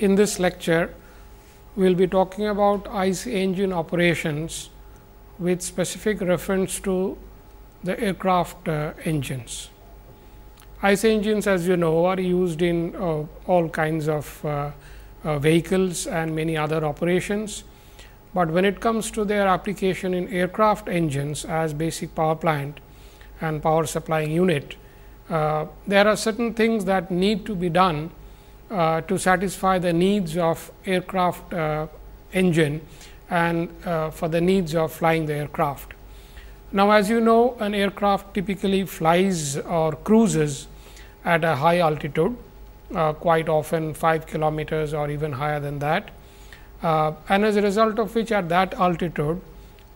In this lecture, we will be talking about ICE engine operations with specific reference to the aircraft uh, engines. ICE engines as you know are used in uh, all kinds of uh, uh vehicles and many other operations, but when it comes to their application in aircraft engines as basic power plant and power supplying unit, uh, there are certain things that need to be done uh, to satisfy the needs of aircraft uh, engine and uh, for the needs of flying the aircraft. Now, as you know an aircraft typically flies or cruises at a high altitude uh, quite often 5 kilometers or even higher than that uh, and as a result of which at that altitude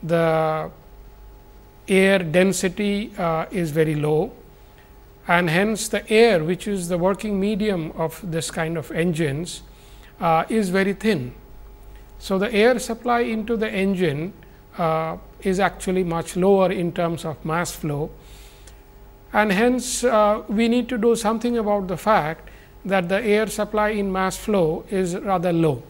the air density is very low and hence the air which is the working medium of this kind of engines uh, is very thin. So, the air supply into the engine uh, is actually much lower in terms of mass flow and hence uh, we need to do something about the fact that the air supply in mass flow is rather low.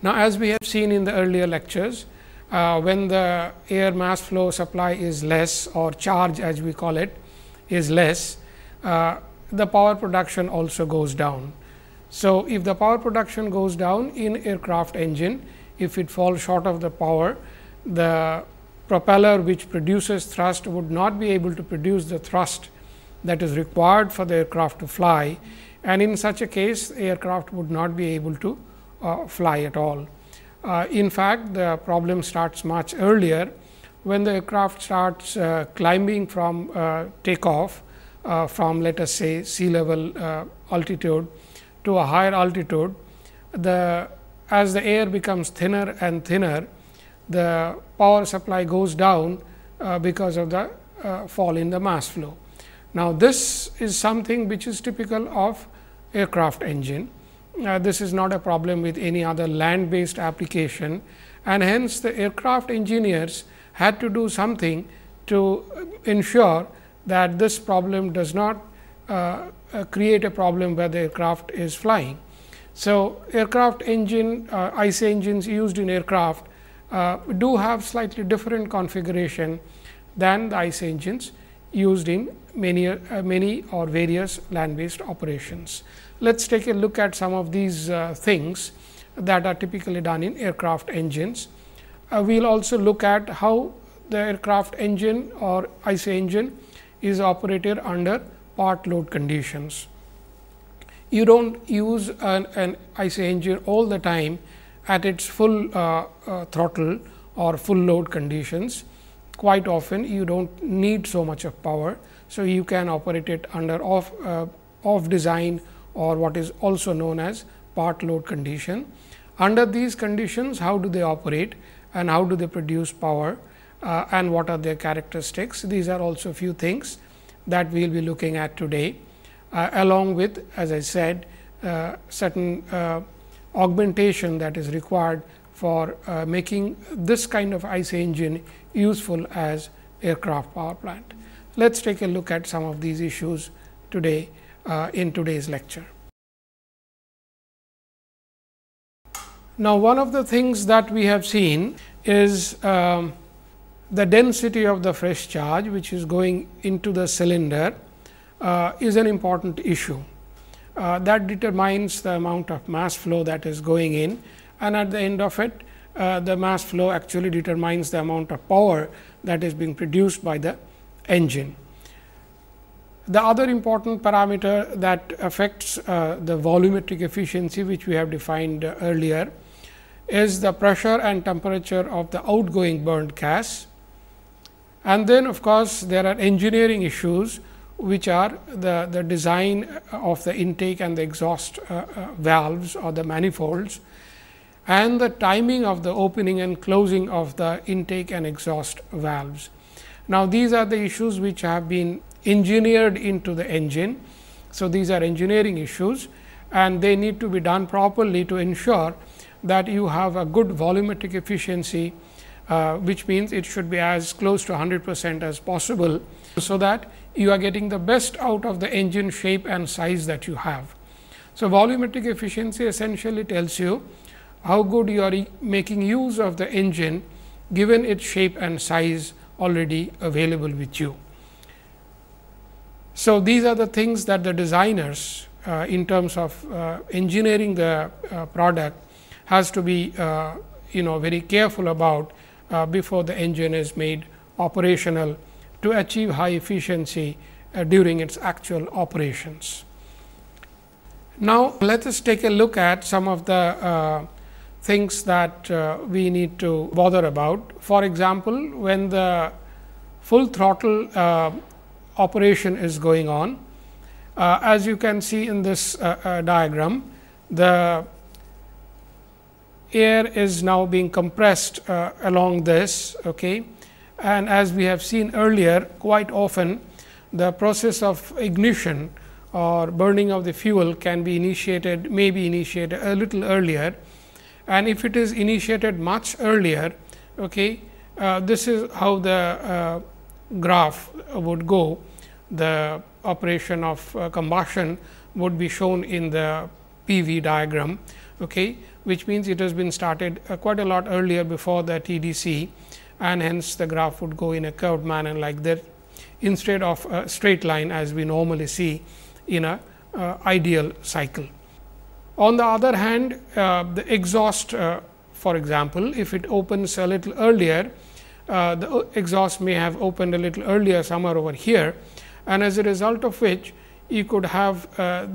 Now, as we have seen in the earlier lectures, uh, when the air mass flow supply is less or charge as we call it, is less, uh, the power production also goes down. So, if the power production goes down in aircraft engine, if it falls short of the power, the propeller which produces thrust would not be able to produce the thrust that is required for the aircraft to fly and in such a case aircraft would not be able to uh, fly at all. Uh, in fact, the problem starts much earlier when the aircraft starts uh, climbing from uh, takeoff uh, from let us say sea level uh, altitude to a higher altitude, the as the air becomes thinner and thinner, the power supply goes down uh, because of the uh, fall in the mass flow. Now, this is something which is typical of aircraft engine. this is not a problem with any other land based application and hence the aircraft engineers had to do something to ensure that this problem does not uh, uh, create a problem where the aircraft is flying. So, aircraft engine uh, ICE engines used in aircraft uh, do have slightly different configuration than the ICE engines used in many, uh, many or various land based operations. Let us take a look at some of these uh, things that are typically done in aircraft engines uh, we will also look at how the aircraft engine or ICE engine is operated under part load conditions. You do not use an, an engine all the time at its full uh, uh, throttle or full load conditions. Quite often you do not need so much of power. So, you can operate it under off, uh, off design or what is also known as part load condition. Under these conditions, how do they operate? and how do they produce power uh, and what are their characteristics. These are also a few things that we will be looking at today uh, along with as I said uh, certain uh, augmentation that is required for uh, making this kind of ICE engine useful as aircraft power plant. Let us take a look at some of these issues today uh, in today's lecture. Now, one of the things that we have seen is um, the density of the fresh charge, which is going into the cylinder, uh, is an important issue. Uh, that determines the amount of mass flow that is going in and at the end of it, uh, the mass flow actually determines the amount of power that is being produced by the engine. The other important parameter that affects uh, the volumetric efficiency, which we have defined uh, earlier, is the pressure and temperature of the outgoing burned gas. And then of course, there are engineering issues which are the, the design of the intake and the exhaust uh, uh, valves or the manifolds and the timing of the opening and closing of the intake and exhaust valves. Now, these are the issues which have been engineered into the engine. So, these are engineering issues and they need to be done properly to ensure that you have a good volumetric efficiency, uh, which means it should be as close to 100 percent as possible, so that you are getting the best out of the engine shape and size that you have. So, volumetric efficiency essentially tells you how good you are e making use of the engine given its shape and size already available with you. So, these are the things that the designers uh, in terms of uh, engineering the uh, product has to be uh, you know very careful about uh, before the engine is made operational to achieve high efficiency uh, during its actual operations. Now, let us take a look at some of the uh, things that uh, we need to bother about. For example, when the full throttle uh, operation is going on, as you can see in this diagram, the air is now being compressed uh, along this. Okay? And as we have seen earlier, quite often the process of ignition or burning of the fuel can be initiated, may be initiated a little earlier. And if it is initiated much earlier, okay, uh, this is how the uh, graph would go. The operation of uh, combustion would be shown in the PV diagram. Okay which means it has been started uh, quite a lot earlier before the TDC and hence the graph would go in a curved manner like that instead of a straight line as we normally see in a uh, ideal cycle. On the other hand, uh, the exhaust uh, for example, if it opens a little earlier, uh, the uh, exhaust may have opened a little earlier somewhere over here and as a result of which you could have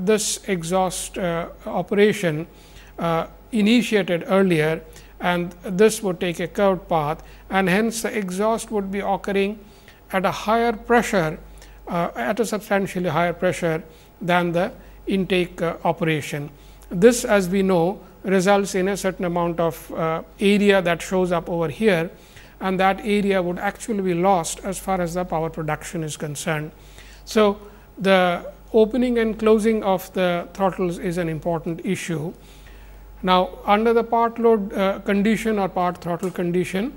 this exhaust operation uh, initiated earlier and this would take a curved path and hence the exhaust would be occurring at a higher pressure uh, at a substantially higher pressure than the intake uh, operation. This as we know results in a certain amount of uh, area that shows up over here and that area would actually be lost as far as the power production is concerned. So, the opening and closing of the throttles is an important issue. Now, under the part load uh, condition or part throttle condition,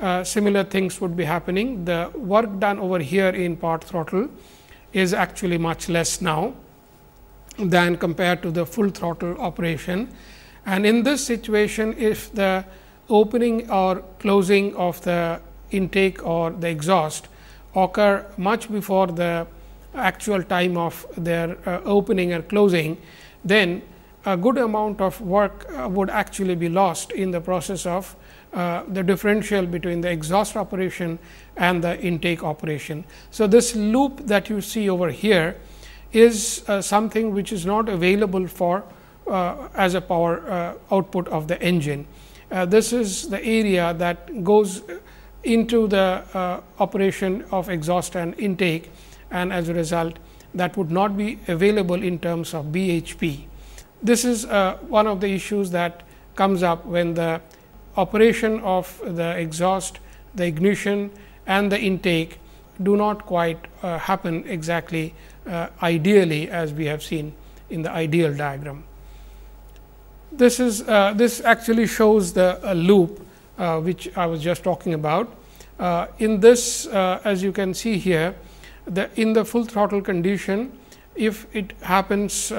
uh, similar things would be happening. The work done over here in part throttle is actually much less now than compared to the full throttle operation. And in this situation, if the opening or closing of the intake or the exhaust occur much before the actual time of their uh, opening or closing, then a good amount of work uh, would actually be lost in the process of uh, the differential between the exhaust operation and the intake operation. So, this loop that you see over here is uh, something which is not available for uh, as a power uh, output of the engine. Uh, this is the area that goes into the operation of exhaust and intake and as a result that would not be available in terms of BHP this is uh, one of the issues that comes up when the operation of the exhaust, the ignition and the intake do not quite uh, happen exactly uh, ideally as we have seen in the ideal diagram. This is uh, this actually shows the uh, loop uh, which I was just talking about. in this as you can see here the in the full throttle condition if it happens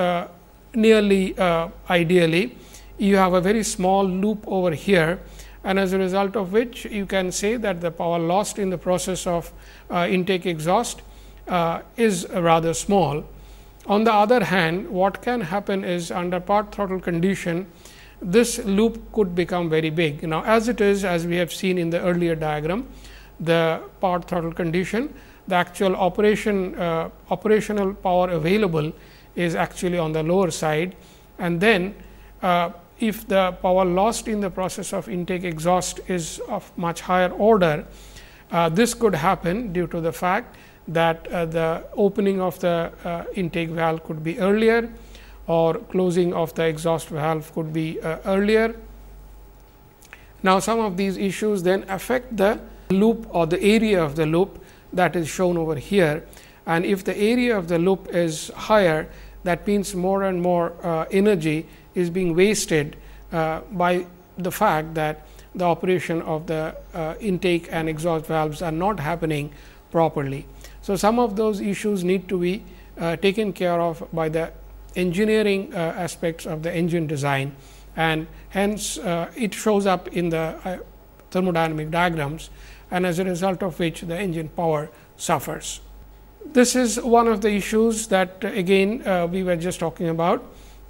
nearly uh, ideally. You have a very small loop over here and as a result of which you can say that the power lost in the process of uh, intake exhaust uh, is rather small. On the other hand, what can happen is under part throttle condition, this loop could become very big. Now, as it is as we have seen in the earlier diagram, the part throttle condition, the actual operation uh, operational power available is actually on the lower side. And then, uh, if the power lost in the process of intake exhaust is of much higher order, uh, this could happen due to the fact that uh, the opening of the uh, intake valve could be earlier or closing of the exhaust valve could be uh, earlier. Now, some of these issues then affect the loop or the area of the loop that is shown over here and if the area of the loop is higher that means more and more uh, energy is being wasted uh, by the fact that the operation of the uh, intake and exhaust valves are not happening properly. So, some of those issues need to be uh, taken care of by the engineering uh, aspects of the engine design and hence uh, it shows up in the thermodynamic diagrams and as a result of which the engine power suffers this is one of the issues that uh, again uh, we were just talking about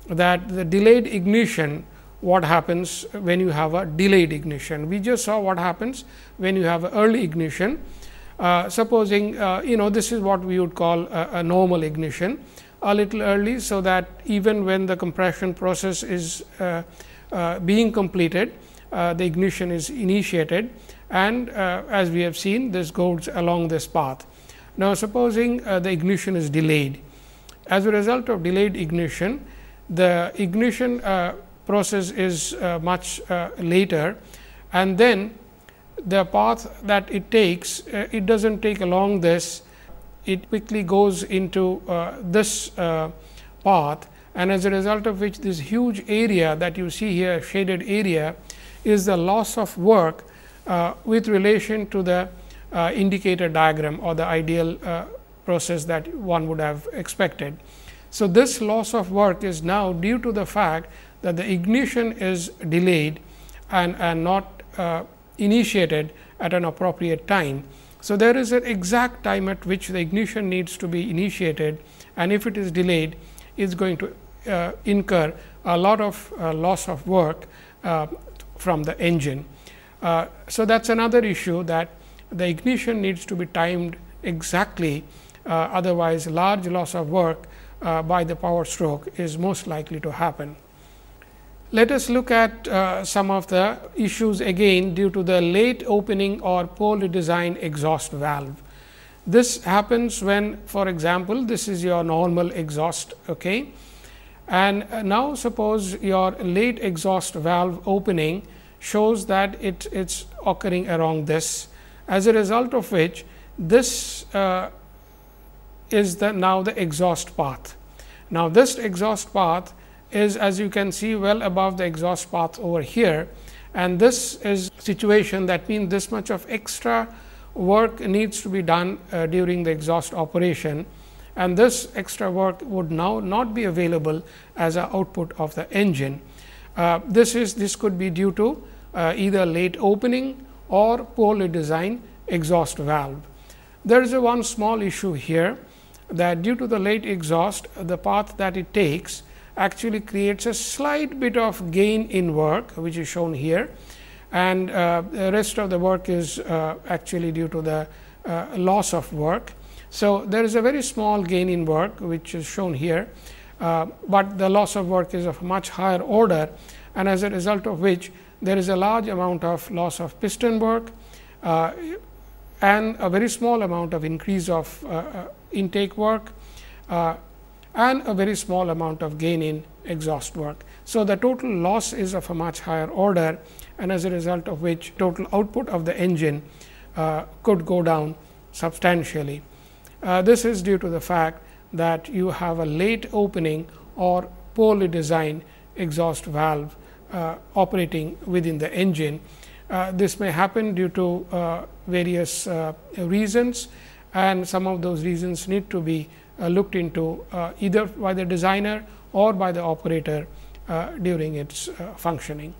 that the delayed ignition what happens when you have a delayed ignition. We just saw what happens when you have early ignition. Uh, supposing uh, you know this is what we would call a, a, normal ignition a little early, so that even when the compression process is uh, uh being completed, uh, the ignition is initiated and as we have seen this goes along this path. Now, supposing uh, the ignition is delayed, as a result of delayed ignition, the ignition uh, process is uh, much uh, later and then the path that it takes, uh, it does not take along this, it quickly goes into uh, this path and as a result of which this huge area that you see here shaded area is the loss of work with relation to the uh, indicator diagram or the ideal uh, process that one would have expected. So, this loss of work is now due to the fact that the ignition is delayed and, and not uh, initiated at an appropriate time. So, there is an exact time at which the ignition needs to be initiated and if it is delayed it is going to uh, incur a lot of uh, loss of work uh, from the engine. Uh, so, that is another issue that the ignition needs to be timed exactly, uh, otherwise large loss of work uh, by the power stroke is most likely to happen. Let us look at uh, some of the issues again due to the late opening or poorly designed exhaust valve. This happens when for example, this is your normal exhaust. Okay? And uh, now, suppose your late exhaust valve opening shows that it is occurring around this as a result of which this uh, is the now the exhaust path. Now, this exhaust path is as you can see well above the exhaust path over here and this is situation that means this much of extra work needs to be done uh, during the exhaust operation and this extra work would now not be available as a output of the engine. Uh, this is this could be due to uh, either late opening or poorly designed exhaust valve. There is a one small issue here that due to the late exhaust, the path that it takes actually creates a slight bit of gain in work, which is shown here. And uh, the rest of the work is uh, actually due to the uh, loss of work. So, there is a very small gain in work, which is shown here, uh, but the loss of work is of much higher order and as a result of which there is a large amount of loss of piston work uh, and a very small amount of increase of uh, uh intake work uh, and a very small amount of gain in exhaust work. So, the total loss is of a much higher order and as a result of which total output of the engine uh, could go down substantially. this is due to the fact that you have a late opening or poorly designed exhaust valve uh, operating within the engine. Uh, this may happen due to uh, various reasons and some of those reasons need to be looked into either by the designer or by the operator during its functioning.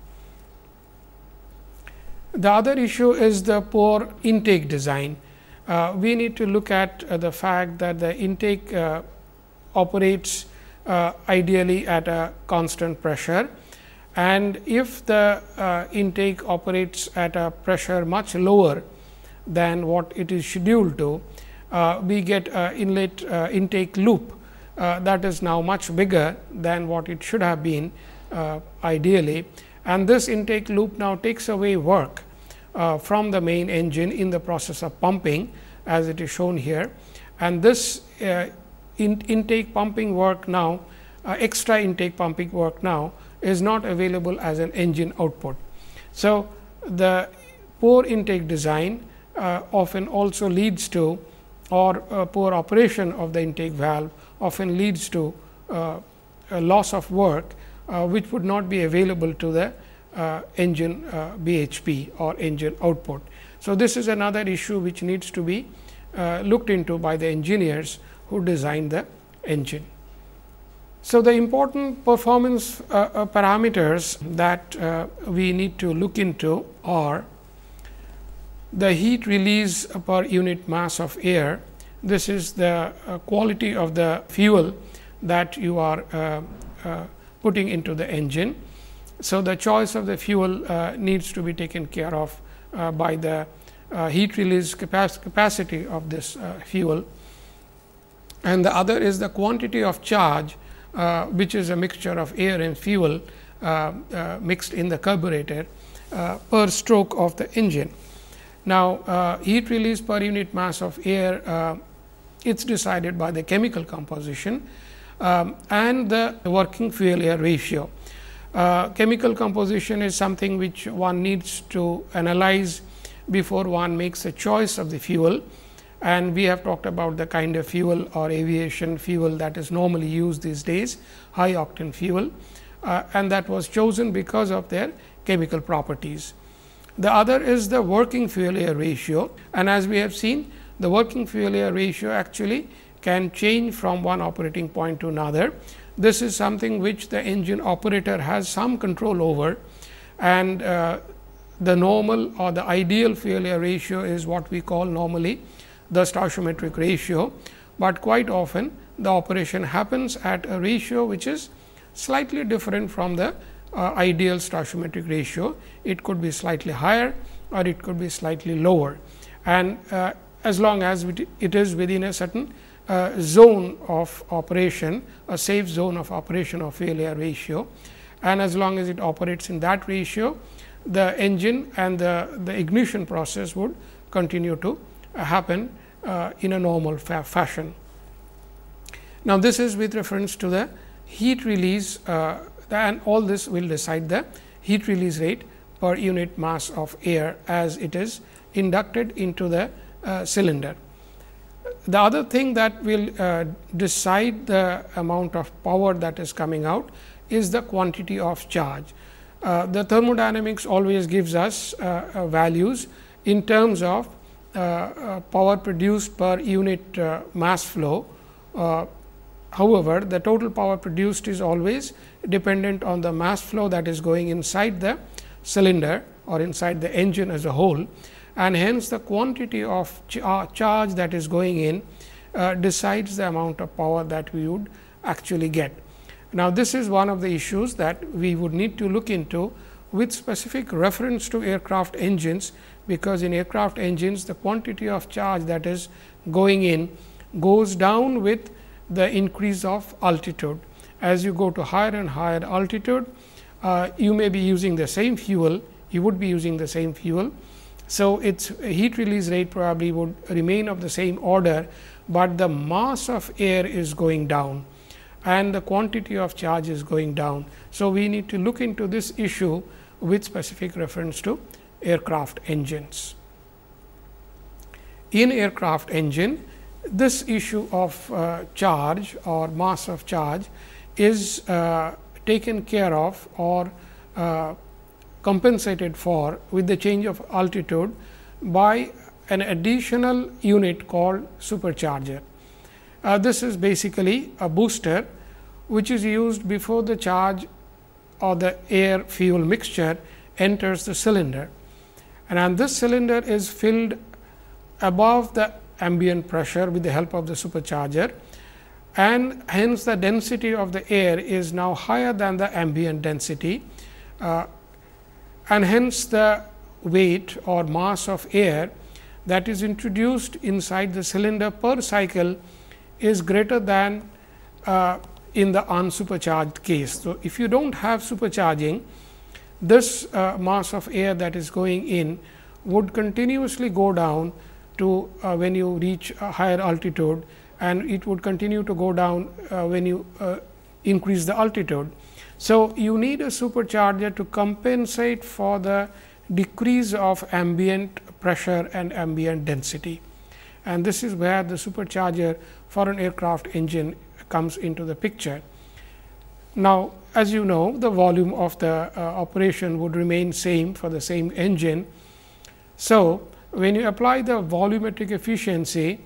The other issue is the poor intake design. Uh, we need to look at uh, the fact that the intake uh, operates ideally at a constant pressure and if the uh, intake operates at a pressure much lower than what it is scheduled to, uh, we get an inlet uh, intake loop uh, that is now much bigger than what it should have been uh, ideally. And this intake loop now takes away work uh, from the main engine in the process of pumping as it is shown here. And this in intake pumping work now, extra intake pumping work now is not available as an engine output. So, the poor intake design uh, often also leads to or uh, poor operation of the intake valve often leads to uh, a loss of work, uh, which would not be available to the uh, engine uh, BHP or engine output. So, this is another issue which needs to be looked into by the engineers who design the engine. So, the important performance uh, uh, parameters that uh, we need to look into are the heat release per unit mass of air. This is the uh, quality of the fuel that you are uh, uh, putting into the engine. So, the choice of the fuel needs to be taken care of by the heat release capac capacity of this fuel. And the other is the quantity of charge uh, which is a mixture of air and fuel uh, uh, mixed in the carburetor uh, per stroke of the engine. Now, heat release per unit mass of air it's decided by the chemical composition um, and the working fuel air ratio. Uh, chemical composition is something which one needs to analyze before one makes a choice of the fuel and we have talked about the kind of fuel or aviation fuel that is normally used these days, high octane fuel uh, and that was chosen because of their chemical properties. The other is the working fuel air ratio and as we have seen the working fuel air ratio actually can change from one operating point to another. This is something which the engine operator has some control over and uh, the normal or the ideal fuel air ratio is what we call normally the stoichiometric ratio, but quite often the operation happens at a ratio which is slightly different from the uh, ideal stoichiometric ratio. It could be slightly higher or it could be slightly lower and uh, as long as it is within a certain uh, zone of operation, a safe zone of operation of failure ratio and as long as it operates in that ratio, the engine and the, the ignition process would continue to happen uh, in a normal fa fashion. Now, this is with reference to the heat release uh, and all this will decide the heat release rate per unit mass of air as it is inducted into the uh, cylinder. The other thing that will uh, decide the amount of power that is coming out is the quantity of charge. Uh, the thermodynamics always gives us uh, values in terms of uh, uh, power produced per unit uh, mass flow. however, the total power produced is always dependent on the mass flow that is going inside the cylinder or inside the engine as a whole and hence the quantity of charge that is going in uh, decides the amount of power that we would actually get. Now, this is one of the issues that we would need to look into with specific reference to aircraft engines because in aircraft engines the quantity of charge that is going in goes down with the increase of altitude. As you go to higher and higher altitude, uh, you may be using the same fuel, you would be using the same fuel. So, its heat release rate probably would remain of the same order, but the mass of air is going down and the quantity of charge is going down. So, we need to look into this issue with specific reference to aircraft engines. In aircraft engine, this issue of uh, charge or mass of charge is uh, taken care of or uh, compensated for with the change of altitude by an additional unit called supercharger. Uh, this is basically a booster which is used before the charge or the air fuel mixture enters the cylinder and this cylinder is filled above the ambient pressure with the help of the supercharger and hence the density of the air is now higher than the ambient density uh, and hence the weight or mass of air that is introduced inside the cylinder per cycle is greater than uh, in the unsupercharged case. So, if you do not have supercharging, this uh, mass of air that is going in would continuously go down to uh, when you reach a higher altitude and it would continue to go down uh, when you uh, increase the altitude. So, you need a supercharger to compensate for the decrease of ambient pressure and ambient density. And this is where the supercharger for an aircraft engine comes into the picture. Now, as you know the volume of the uh, operation would remain same for the same engine. So, when you apply the volumetric efficiency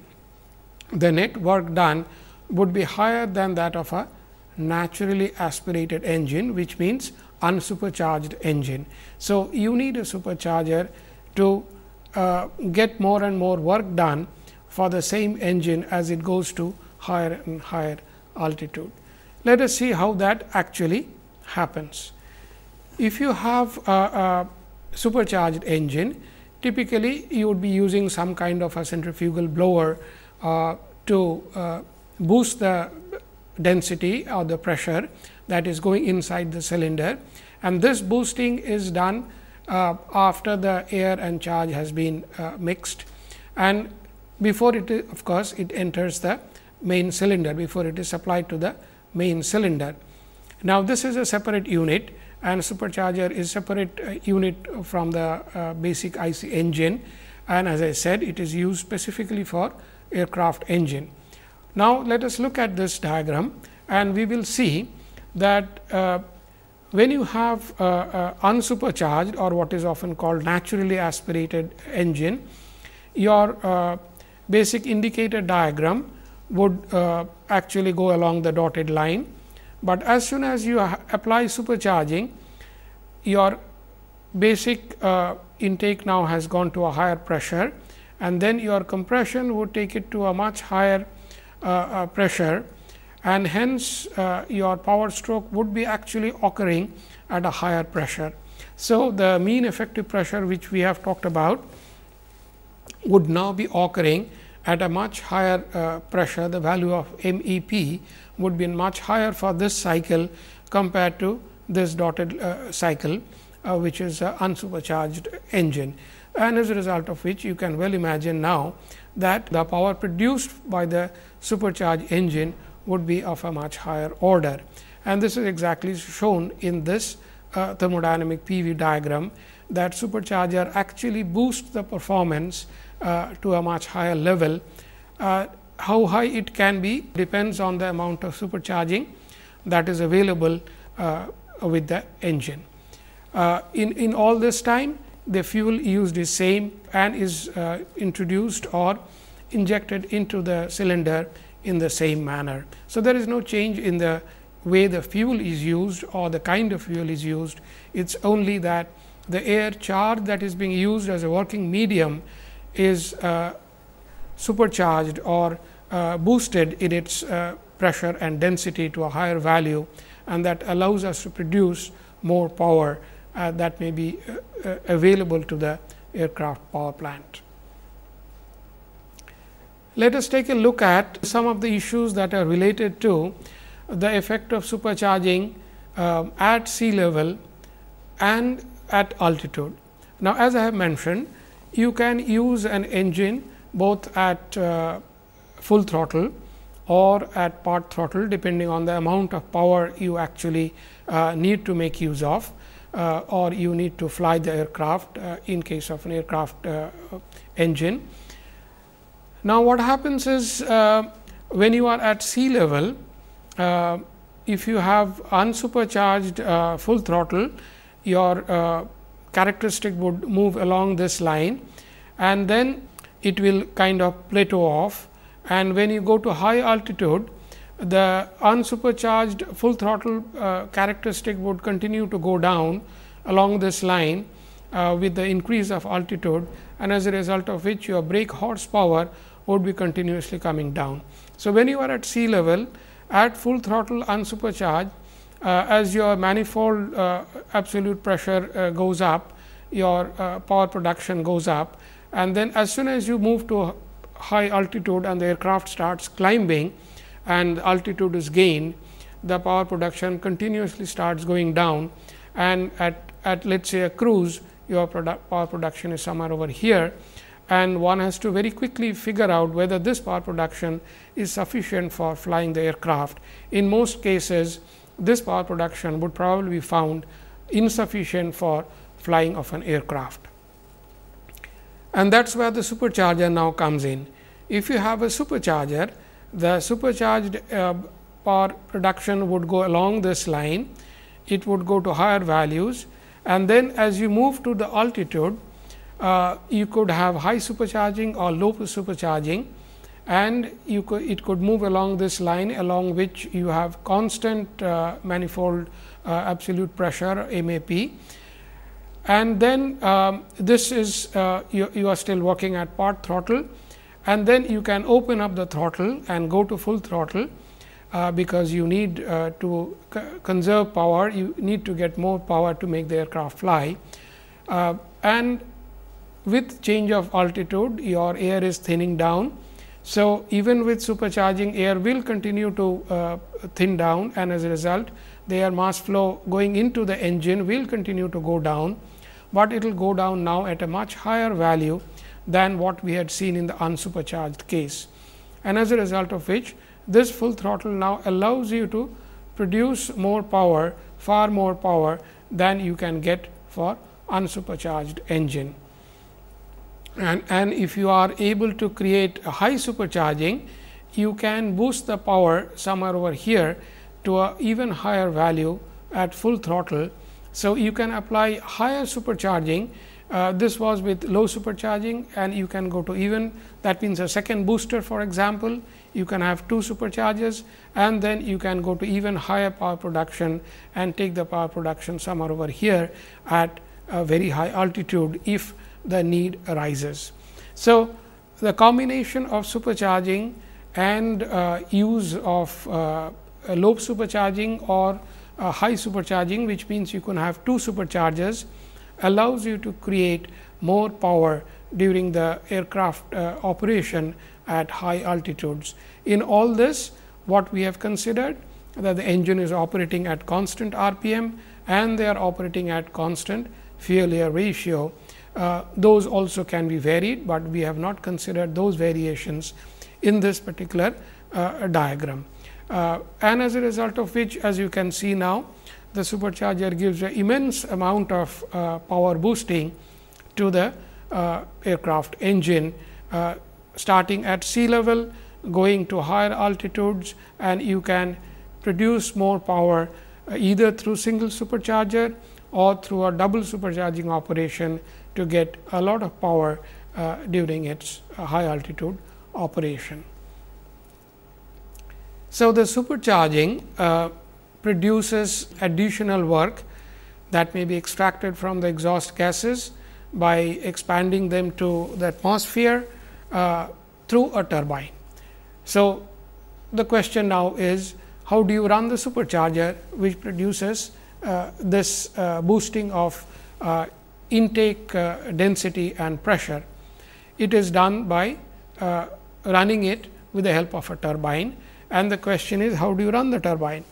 the net work done would be higher than that of a naturally aspirated engine which means unsupercharged engine. So, you need a supercharger to uh, get more and more work done for the same engine as it goes to higher and higher altitude. Let us see how that actually happens. If you have a, a supercharged engine, typically you would be using some kind of a centrifugal blower uh, to uh, boost the density or the pressure that is going inside the cylinder and this boosting is done uh, after the air and charge has been uh, mixed and before it, of course, it enters the main cylinder before it is supplied to the main cylinder. Now, this is a separate unit and supercharger is separate uh, unit from the uh, basic IC engine and as I said it is used specifically for aircraft engine. Now, let us look at this diagram and we will see that uh, when you have uh, uh, unsupercharged or what is often called naturally aspirated engine, your uh, basic indicator diagram would uh, actually go along the dotted line. But as soon as you apply supercharging, your basic uh, intake now has gone to a higher pressure and then your compression would take it to a much higher uh, uh pressure and hence uh, your power stroke would be actually occurring at a higher pressure. So, the mean effective pressure which we have talked about would now be occurring at a much higher uh, pressure the value of MEP would be much higher for this cycle compared to this dotted uh, cycle uh, which is an unsupercharged engine and as a result of which you can well imagine now that the power produced by the supercharged engine would be of a much higher order. And this is exactly shown in this uh, thermodynamic PV diagram that supercharger actually boosts the performance uh, to a much higher level. Uh, how high it can be depends on the amount of supercharging that is available uh, with the engine. Uh, in, in all this time, the fuel used is same and is uh, introduced or injected into the cylinder in the same manner. So, there is no change in the way the fuel is used or the kind of fuel is used. It is only that the air charge that is being used as a working medium is uh, supercharged or uh, boosted in its uh, pressure and density to a higher value and that allows us to produce more power uh, that may be uh, available to the aircraft power plant. Let us take a look at some of the issues that are related to the effect of supercharging um, at sea level and at altitude. Now, as I have mentioned, you can use an engine both at uh, full throttle or at part throttle depending on the amount of power you actually uh, need to make use of uh, or you need to fly the aircraft uh, in case of an aircraft uh, engine. Now, what happens is uh, when you are at sea level, if you have unsupercharged full throttle, your characteristic would move along this line and then it will kind of plateau off and when you go to high altitude the unsupercharged full throttle uh, characteristic would continue to go down along this line uh, with the increase of altitude and as a result of which your brake horsepower would be continuously coming down. So, when you are at sea level at full throttle unsupercharged uh, as your manifold uh, absolute pressure uh, goes up, your power production goes up and then as soon as you move to high altitude and the aircraft starts climbing and altitude is gained, the power production continuously starts going down and at, at let us say a cruise your power production is somewhere over here and one has to very quickly figure out whether this power production is sufficient for flying the aircraft. In most cases, this power production would probably be found insufficient for flying of an aircraft. And that is where the supercharger now comes in. If you have a supercharger, the supercharged uh, power production would go along this line, it would go to higher values and then as you move to the altitude, uh, you could have high supercharging or low supercharging and you it could move along this line along which you have constant uh, manifold uh, absolute pressure MAP. And then um, this is uh, you, you, are still working at part throttle and then you can open up the throttle and go to full throttle uh, because you need uh, to conserve power, you need to get more power to make the aircraft fly. Uh, and with change of altitude, your air is thinning down so, even with supercharging air will continue to uh, thin down and as a result their mass flow going into the engine will continue to go down, but it will go down now at a much higher value than what we had seen in the unsupercharged case. And as a result of which this full throttle now allows you to produce more power far more power than you can get for unsupercharged engine and, and if you are able to create a high supercharging, you can boost the power somewhere over here to a even higher value at full throttle. So, you can apply higher supercharging. Uh, this was with low supercharging and you can go to even that means a second booster for example, you can have two superchargers and then you can go to even higher power production and take the power production somewhere over here at a very high altitude if the need arises. So, the combination of supercharging and uh, use of uh, supercharging or uh, high supercharging, which means you can have two superchargers, allows you to create more power during the aircraft uh, operation at high altitudes. In all this, what we have considered that the engine is operating at constant RPM and they are operating at constant fuel air ratio uh, those also can be varied, but we have not considered those variations in this particular uh, diagram. Uh, and as a result of which, as you can see now, the supercharger gives an immense amount of uh, power boosting to the uh, aircraft engine, starting at sea level, going to higher altitudes, and you can produce more power either through single supercharger or through a double supercharging operation to get a lot of power uh, during its uh, high altitude operation. So, the supercharging uh, produces additional work that may be extracted from the exhaust gases by expanding them to the atmosphere uh, through a turbine. So, the question now is how do you run the supercharger which produces uh, this uh, boosting of intake uh, density and pressure. It is done by uh, running it with the help of a turbine and the question is how do you run the turbine?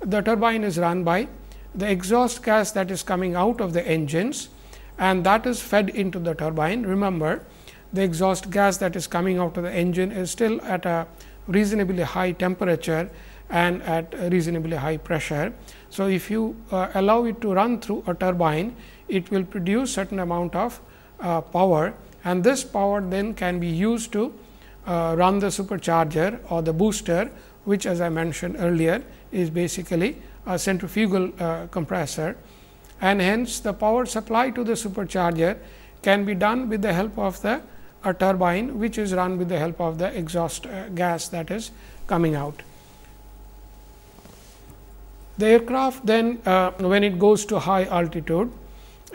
The turbine is run by the exhaust gas that is coming out of the engines and that is fed into the turbine. Remember, the exhaust gas that is coming out of the engine is still at a reasonably high temperature and at reasonably high pressure. So, if you uh, allow it to run through a turbine, it will produce certain amount of uh, power and this power then can be used to uh, run the supercharger or the booster which as I mentioned earlier is basically a centrifugal uh, compressor and hence the power supply to the supercharger can be done with the help of the a turbine which is run with the help of the exhaust uh, gas that is coming out. The aircraft then uh, when it goes to high altitude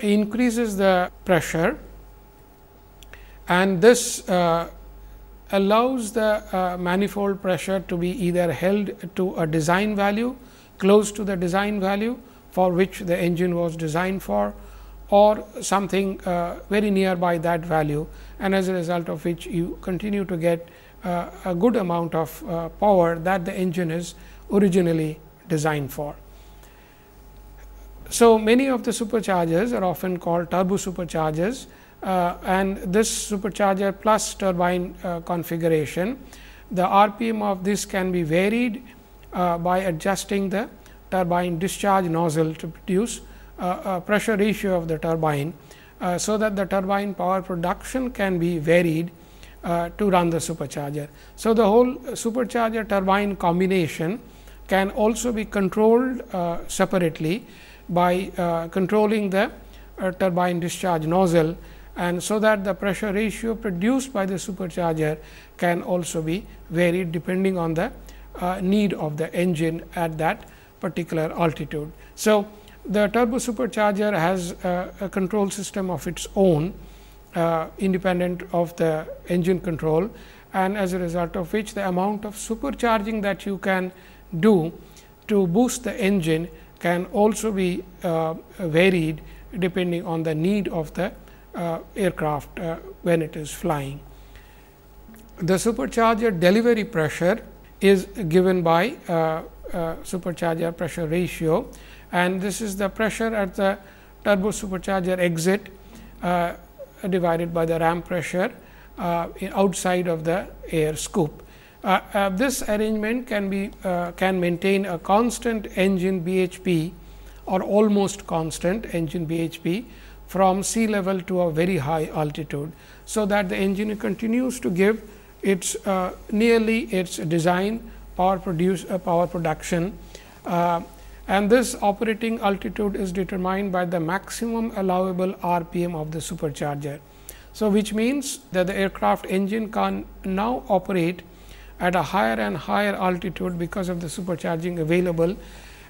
increases the pressure and this uh, allows the uh, manifold pressure to be either held to a design value close to the design value for which the engine was designed for or something uh, very nearby that value and as a result of which you continue to get uh, a good amount of uh, power that the engine is originally designed for. So, many of the superchargers are often called turbo superchargers uh, and this supercharger plus turbine uh, configuration. The RPM of this can be varied uh, by adjusting the turbine discharge nozzle to produce a pressure ratio of the turbine. Uh, so, that the turbine power production can be varied uh, to run the supercharger. So, the whole supercharger turbine combination can also be controlled uh, separately by uh, controlling the uh, turbine discharge nozzle and so that the pressure ratio produced by the supercharger can also be varied depending on the uh, need of the engine at that particular altitude. So, the turbo supercharger has uh, a control system of its own uh, independent of the engine control and as a result of which the amount of supercharging that you can do to boost the engine can also be uh, varied depending on the need of the uh, aircraft uh, when it is flying. The supercharger delivery pressure is given by supercharger pressure ratio and this is the pressure at the turbo supercharger exit divided by the ram pressure uh, outside of the air scoop. Uh, uh, this arrangement can be uh, can maintain a constant engine BHP or almost constant engine BHP from sea level to a very high altitude. So, that the engine continues to give its uh, nearly its design power produce uh, power production and this operating altitude is determined by the maximum allowable RPM of the supercharger. So, which means that the aircraft engine can now operate at a higher and higher altitude because of the supercharging available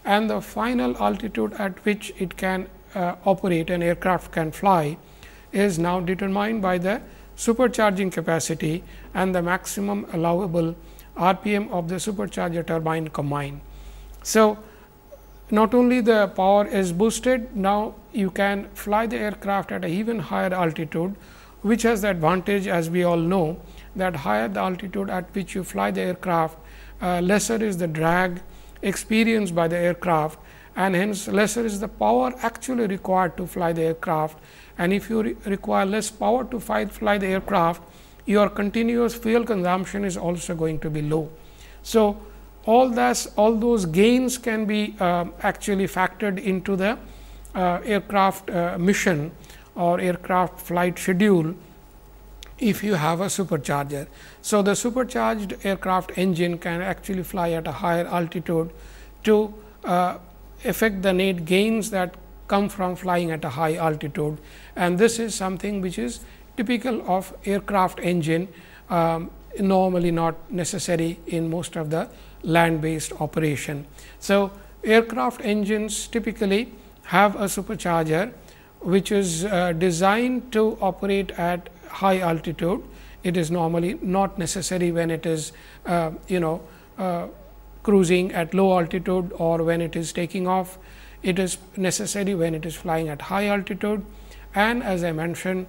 and the final altitude at which it can uh, operate an aircraft can fly is now determined by the supercharging capacity and the maximum allowable RPM of the supercharger turbine combined. So, not only the power is boosted, now you can fly the aircraft at an even higher altitude, which has the advantage as we all know that higher the altitude at which you fly the aircraft, uh, lesser is the drag experienced by the aircraft and hence lesser is the power actually required to fly the aircraft. And if you re require less power to fly, fly the aircraft, your continuous fuel consumption is also going to be low. So, all that all those gains can be uh, actually factored into the uh, aircraft uh, mission or aircraft flight schedule if you have a supercharger. So, the supercharged aircraft engine can actually fly at a higher altitude to uh, affect the net gains that come from flying at a high altitude. And this is something which is typical of aircraft engine, um, normally not necessary in most of the land based operation. So, aircraft engines typically have a supercharger, which is uh, designed to operate at high altitude. It is normally not necessary when it is uh, you know uh, cruising at low altitude or when it is taking off. It is necessary when it is flying at high altitude and as I mentioned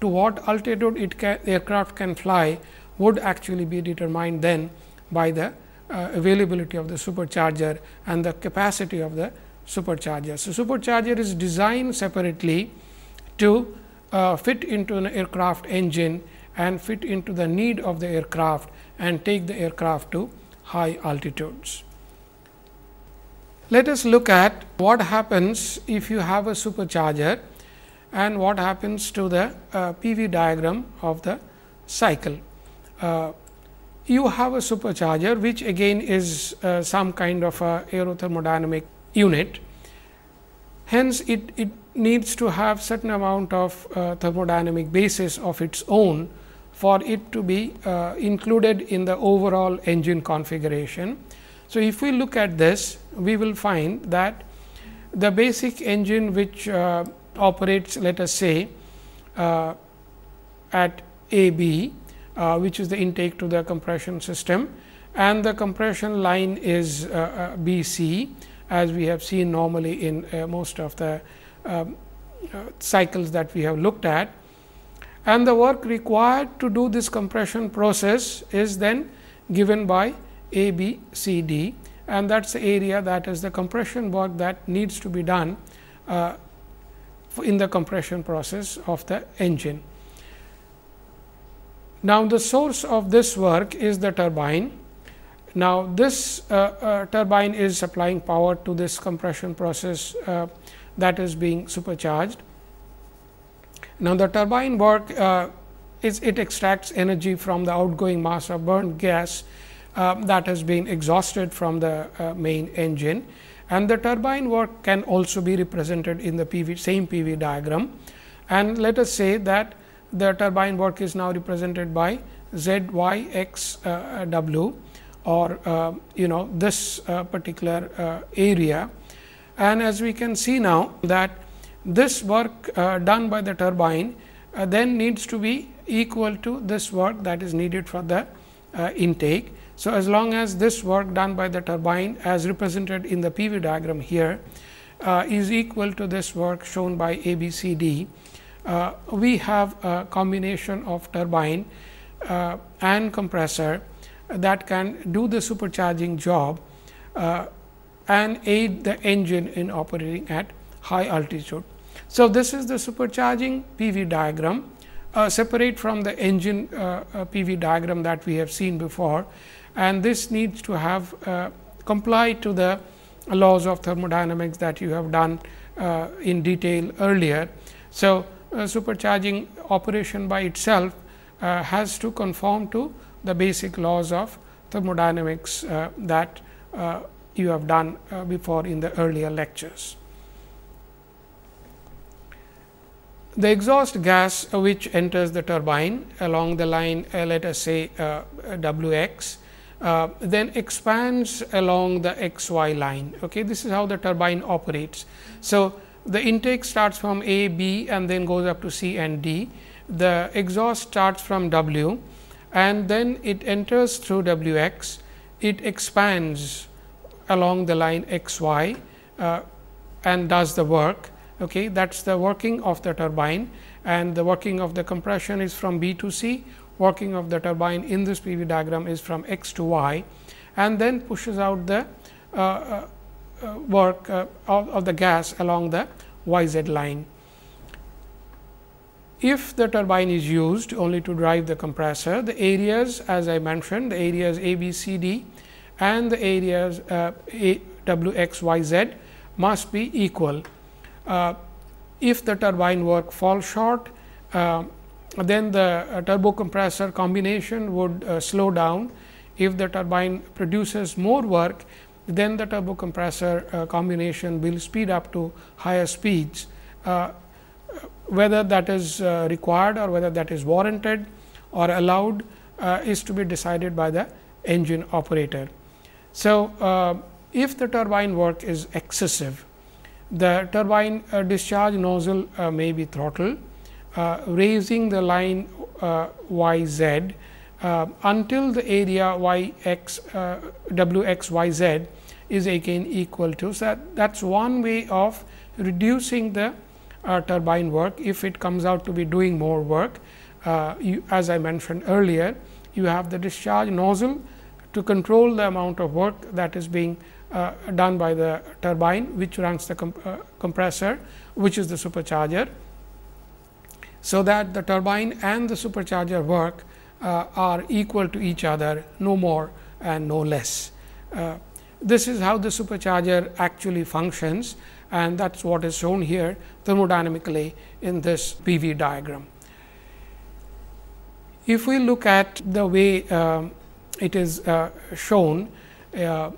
to what altitude it can, aircraft can fly would actually be determined then by the uh, availability of the supercharger and the capacity of the supercharger. So, supercharger is designed separately to uh, fit into an aircraft engine and fit into the need of the aircraft and take the aircraft to high altitudes. Let us look at what happens if you have a supercharger and what happens to the uh, PV diagram of the cycle. Uh, you have a supercharger which again is uh, some kind of a aerothermodynamic unit. Hence, it, it needs to have certain amount of uh, thermodynamic basis of its own for it to be uh, included in the overall engine configuration. So, if we look at this, we will find that the basic engine which uh, operates let us say uh, at A B, uh, which is the intake to the compression system and the compression line is uh, B C as we have seen normally in most of the um, uh, cycles that we have looked at. And the work required to do this compression process is then given by A, B, C, D and that is the area that is the compression work that needs to be done uh, in the compression process of the engine. Now, the source of this work is the turbine. Now, this uh, uh, turbine is supplying power to this compression process uh, that is being supercharged. Now, the turbine work uh, is it extracts energy from the outgoing mass of burnt gas uh, that has been exhausted from the uh, main engine and the turbine work can also be represented in the PV, same PV diagram. And let us say that the turbine work is now represented by Z y x uh, w or uh, you know this uh, particular area and as we can see now that this work uh, done by the turbine uh, then needs to be equal to this work that is needed for the uh, intake. So, as long as this work done by the turbine as represented in the PV diagram here uh, is equal to this work shown by ABCD, uh, we have a combination of turbine uh, and compressor that can do the supercharging job and aid the engine in operating at high altitude. So, this is the supercharging PV diagram uh, separate from the engine uh, uh, PV diagram that we have seen before and this needs to have uh, comply to the laws of thermodynamics that you have done uh, in detail earlier. So, uh, supercharging operation by itself has to conform to the basic laws of thermodynamics that you have done uh, before in the earlier lectures. The exhaust gas which enters the turbine along the line uh, let us say uh, W x uh, then expands along the x y line. Okay, this is how the turbine operates. So, the intake starts from A, B and then goes up to C and D. The exhaust starts from W and then it enters through W x, it expands along the line x y uh, and does the work. Okay, that is the working of the turbine and the working of the compression is from B to C, working of the turbine in this PV diagram is from x to y and then pushes out the uh, uh, work uh, of, of the gas along the y z line. If the turbine is used only to drive the compressor, the areas as I mentioned the areas A, B, C, D and the areas uh, A w x y z must be equal. Uh, if the turbine work falls short, uh, then the uh, turbo compressor combination would uh, slow down. If the turbine produces more work, then the turbo compressor uh, combination will speed up to higher speeds. Uh, whether that is uh, required or whether that is warranted or allowed uh, is to be decided by the engine operator. So, uh, if the turbine work is excessive, the turbine uh, discharge nozzle uh, may be throttled, uh, raising the line uh, y z uh, until the area wxyz is again equal to. So, that is one way of reducing the turbine work if it comes out to be doing more work. You, as I mentioned earlier, you have the discharge nozzle to control the amount of work that is being uh, done by the turbine, which runs the comp uh, compressor, which is the supercharger. So, that the turbine and the supercharger work uh, are equal to each other, no more and no less. Uh, this is how the supercharger actually functions and that is what is shown here thermodynamically in this PV diagram. If we look at the way um, it is uh, shown uh,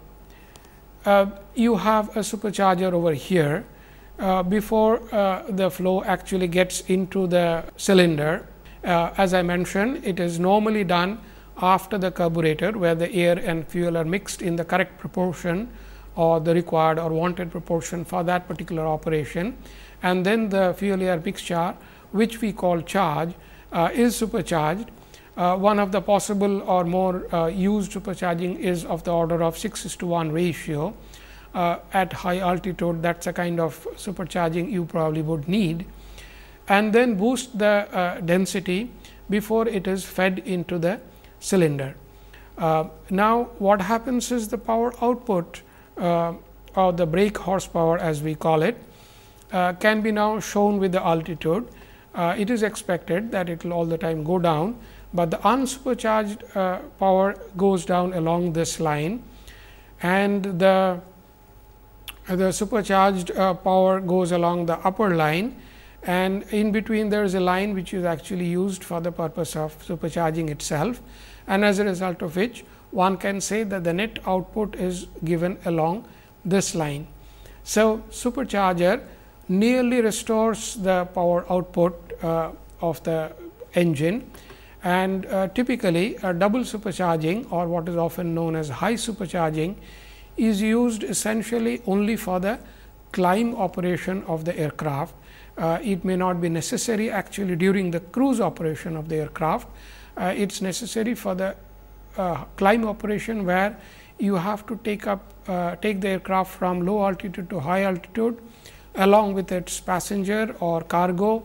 uh, you have a supercharger over here before the flow actually gets into the cylinder as I mentioned it is normally done after the carburetor where the air and fuel are mixed in the correct proportion or the required or wanted proportion for that particular operation. And then the fuel air mixture which we call charge uh, is supercharged uh, one of the possible or more uh, used supercharging is of the order of 6 is to 1 ratio. Uh, at high altitude that is a kind of supercharging you probably would need and then boost the uh, density before it is fed into the cylinder. Uh, now, what happens is the power output uh, or the brake horsepower as we call it can be now shown with the altitude. it is expected that it will all the time go down, but the unsupercharged uh, power goes down along this line and the uh, the supercharged uh, power goes along the upper line and in between there is a line which is actually used for the purpose of supercharging itself and as a result of which one can say that the net output is given along this line. So, supercharger nearly restores the power output uh, of the engine and uh, typically a double supercharging or what is often known as high supercharging is used essentially only for the climb operation of the aircraft. Uh, it may not be necessary actually during the cruise operation of the aircraft. Uh, it is necessary for the uh, climb operation where you have to take up uh, take the aircraft from low altitude to high altitude along with its passenger or cargo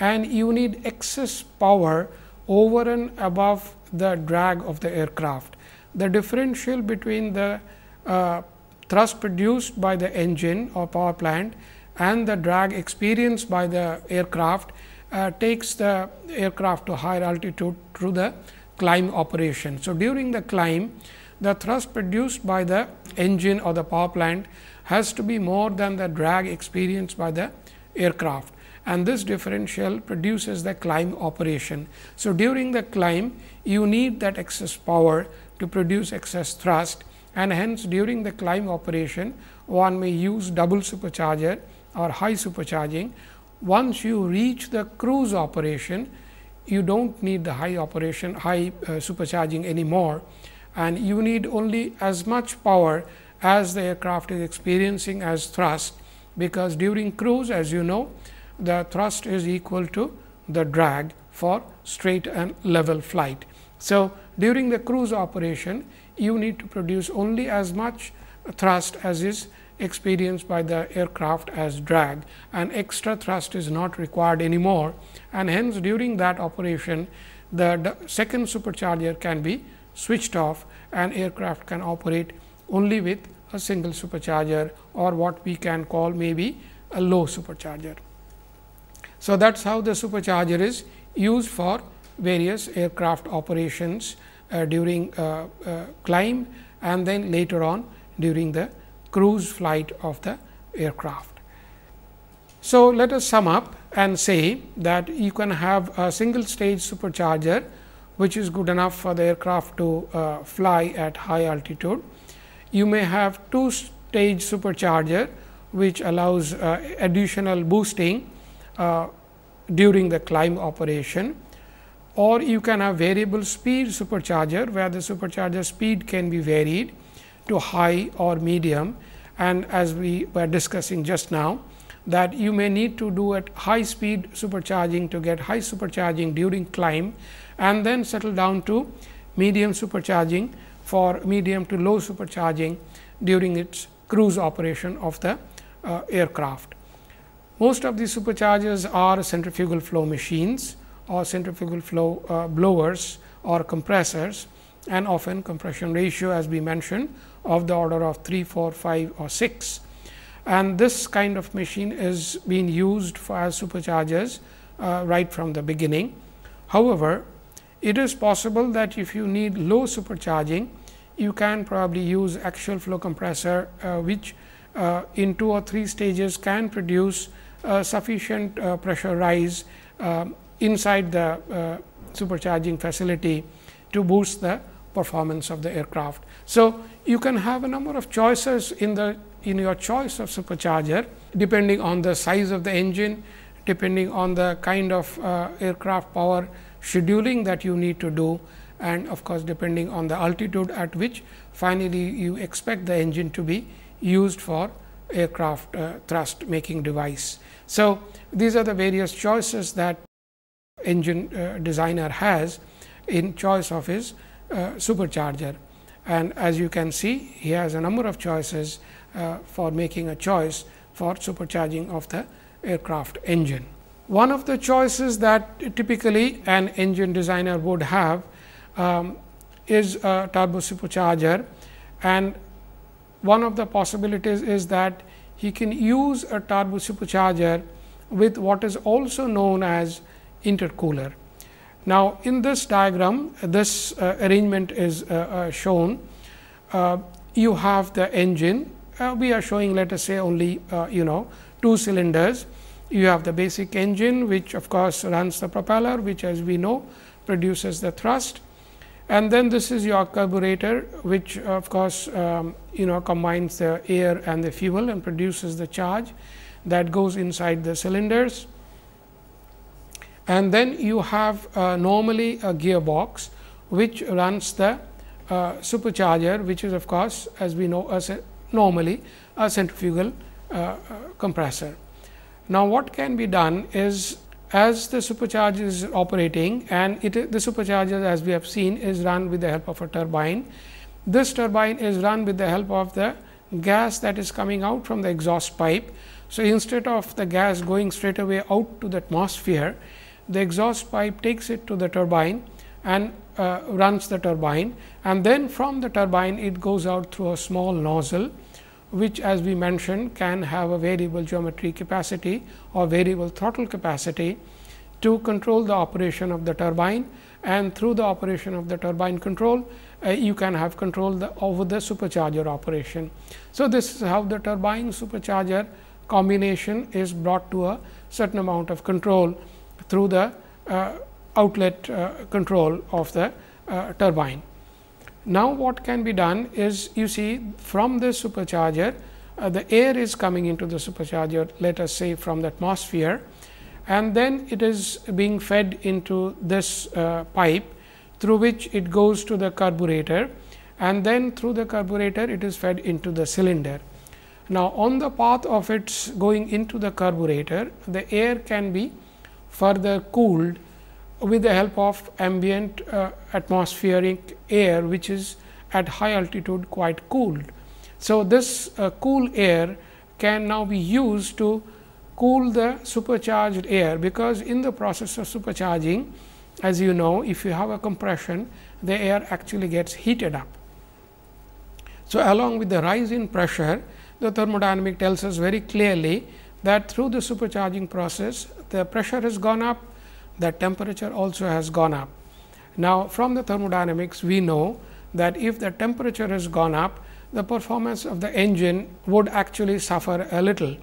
and you need excess power over and above the drag of the aircraft. The differential between the uh, thrust produced by the engine or power plant and the drag experienced by the aircraft uh, takes the aircraft to higher altitude through the climb operation. So, during the climb, the thrust produced by the engine or the power plant has to be more than the drag experienced by the aircraft and this differential produces the climb operation. So, during the climb you need that excess power to produce excess thrust and hence during the climb operation one may use double supercharger or high supercharging. Once you reach the cruise operation you do not need the high operation high uh, supercharging anymore and you need only as much power as the aircraft is experiencing as thrust because during cruise as you know the thrust is equal to the drag for straight and level flight. So, during the cruise operation, you need to produce only as much thrust as is experienced by the aircraft as drag and extra thrust is not required anymore and hence during that operation the second supercharger can be switched off and aircraft can operate only with a single supercharger or what we can call maybe a low supercharger. So, that is how the supercharger is used for various aircraft operations uh, during uh, uh, climb and then later on during the cruise flight of the aircraft. So, let us sum up and say that you can have a single stage supercharger, which is good enough for the aircraft to uh, fly at high altitude. You may have two stage supercharger, which allows uh, additional boosting uh, during the climb operation or you can have variable speed supercharger, where the supercharger speed can be varied to high or medium and as we were discussing just now that you may need to do at high speed supercharging to get high supercharging during climb and then settle down to medium supercharging for medium to low supercharging during its cruise operation of the uh, aircraft. Most of these superchargers are centrifugal flow machines or centrifugal flow uh, blowers or compressors and often compression ratio as we mentioned of the order of 3, 4, 5 or 6. And this kind of machine is being used for as superchargers uh, right from the beginning. However, it is possible that if you need low supercharging, you can probably use axial flow compressor, uh, which uh, in two or three stages can produce sufficient uh, pressure rise uh, inside the uh, supercharging facility to boost the performance of the aircraft. So, you can have a number of choices in the in your choice of supercharger depending on the size of the engine, depending on the kind of uh, aircraft power scheduling that you need to do and of course, depending on the altitude at which finally, you expect the engine to be used for aircraft uh, thrust making device. So, these are the various choices that engine uh, designer has in choice of his uh, supercharger. And as you can see, he has a number of choices uh, for making a choice for supercharging of the aircraft engine. One of the choices that typically an engine designer would have um, is a turbo supercharger and one of the possibilities is that he can use a turbo supercharger with what is also known as intercooler. Now, in this diagram, this uh, arrangement is uh, uh shown. Uh, you have the engine. Uh, we are showing, let us say, only you know two cylinders. You have the basic engine, which of course runs the propeller, which as we know produces the thrust and then this is your carburetor, which of course, um, you know combines the air and the fuel and produces the charge that goes inside the cylinders. And then you have uh, normally a gearbox, which runs the uh, supercharger, which is of course, as we know a normally a centrifugal uh, uh, compressor. Now, what can be done is as the supercharger is operating and it, the supercharger as we have seen is run with the help of a turbine. This turbine is run with the help of the gas that is coming out from the exhaust pipe. So, instead of the gas going straight away out to the atmosphere, the exhaust pipe takes it to the turbine and uh, runs the turbine and then from the turbine it goes out through a small nozzle which as we mentioned can have a variable geometry capacity or variable throttle capacity to control the operation of the turbine and through the operation of the turbine control uh, you can have control the, over the supercharger operation. So, this is how the turbine supercharger combination is brought to a certain amount of control through the uh, outlet uh, control of the uh, turbine. Now, what can be done is you see from this supercharger, uh, the air is coming into the supercharger, let us say from the atmosphere, and then it is being fed into this uh, pipe through which it goes to the carburetor and then through the carburetor it is fed into the cylinder. Now, on the path of its going into the carburetor, the air can be further cooled with the help of ambient uh, atmospheric air which is at high altitude quite cooled. So, this uh, cool air can now be used to cool the supercharged air because in the process of supercharging as you know if you have a compression the air actually gets heated up. So, along with the rise in pressure the thermodynamic tells us very clearly that through the supercharging process the pressure has gone up that temperature also has gone up. Now, from the thermodynamics we know that if the temperature has gone up, the performance of the engine would actually suffer a little.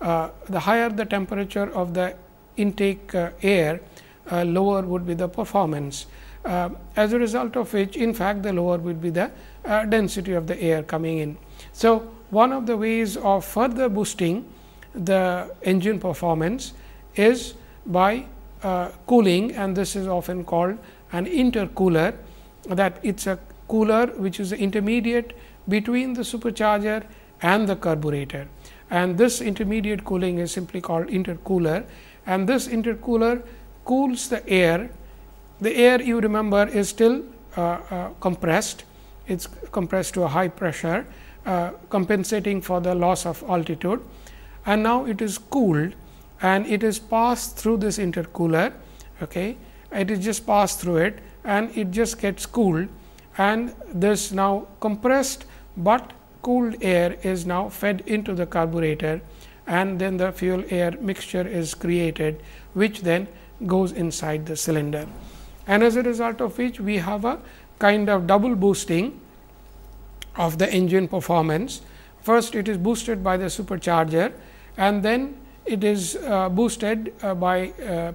Uh, the higher the temperature of the intake uh, air, uh, lower would be the performance. Uh, as a result of which, in fact, the lower would be the uh, density of the air coming in. So, one of the ways of further boosting the engine performance is by uh, cooling and this is often called an intercooler that it is a cooler which is the intermediate between the supercharger and the carburetor and this intermediate cooling is simply called intercooler and this intercooler cools the air the air you remember is still uh, uh, compressed it is compressed to a high pressure uh, compensating for the loss of altitude and now it is cooled and it is passed through this intercooler. Okay. It is just passed through it and it just gets cooled and this now compressed, but cooled air is now fed into the carburetor and then the fuel air mixture is created which then goes inside the cylinder. And as a result of which we have a kind of double boosting of the engine performance. First it is boosted by the supercharger and then it is uh, boosted uh, by uh,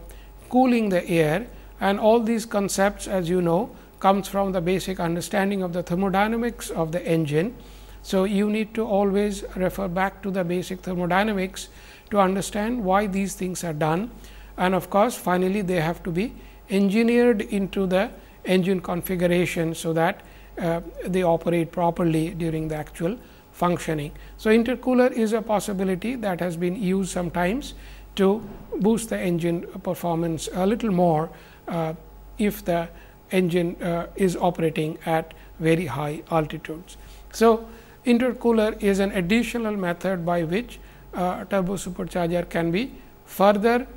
cooling the air and all these concepts as you know comes from the basic understanding of the thermodynamics of the engine. So, you need to always refer back to the basic thermodynamics to understand why these things are done and of course, finally, they have to be engineered into the engine configuration. So, that uh, they operate properly during the actual functioning. So, intercooler is a possibility that has been used sometimes to boost the engine performance a little more uh, if the engine uh, is operating at very high altitudes. So, intercooler is an additional method by which uh, turbo supercharger can be further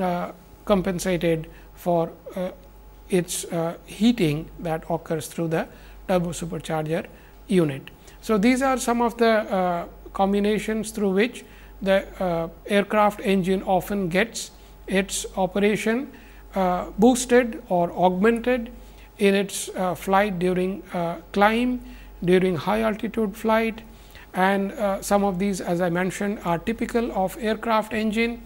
uh, compensated for uh, its uh, heating that occurs through the turbo supercharger unit. So, these are some of the uh, combinations through which the uh, aircraft engine often gets its operation uh, boosted or augmented in its flight during climb, during high altitude flight and uh, some of these as I mentioned are typical of aircraft engine.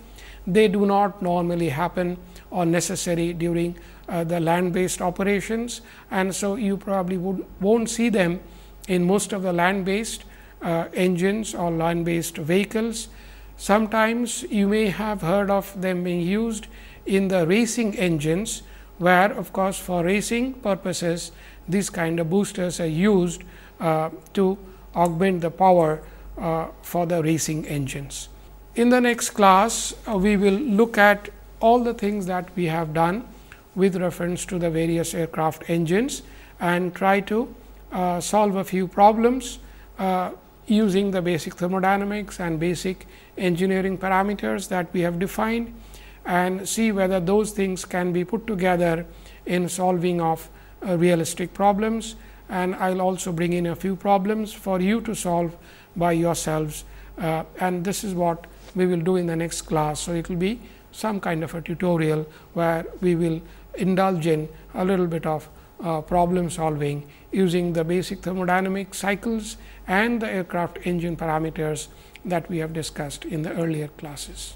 They do not normally happen or necessary during uh, the land based operations and so you probably would, won't see them in most of the land based uh, engines or land based vehicles. Sometimes you may have heard of them being used in the racing engines, where of course, for racing purposes these kind of boosters are used uh, to augment the power uh, for the racing engines. In the next class, uh, we will look at all the things that we have done with reference to the various aircraft engines and try to uh, solve a few problems uh, using the basic thermodynamics and basic engineering parameters that we have defined and see whether those things can be put together in solving of uh, realistic problems and I will also bring in a few problems for you to solve by yourselves uh, and this is what we will do in the next class. So, it will be some kind of a tutorial where we will indulge in a little bit of uh, problem solving using the basic thermodynamic cycles and the aircraft engine parameters that we have discussed in the earlier classes.